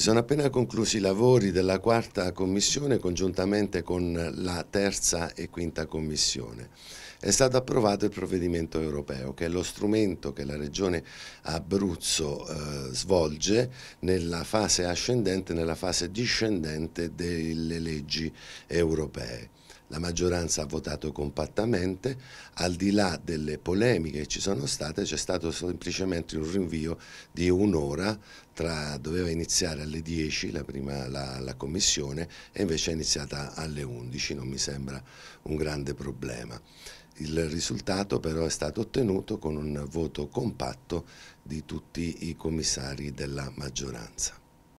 Si sono appena conclusi i lavori della quarta commissione congiuntamente con la terza e quinta commissione. È stato approvato il provvedimento europeo che è lo strumento che la regione Abruzzo eh, svolge nella fase ascendente e nella fase discendente delle leggi europee. La maggioranza ha votato compattamente, al di là delle polemiche che ci sono state c'è stato semplicemente un rinvio di un'ora tra, doveva iniziare alle 10 la, prima, la, la commissione e invece è iniziata alle 11, non mi sembra un grande problema. Il risultato però è stato ottenuto con un voto compatto di tutti i commissari della maggioranza.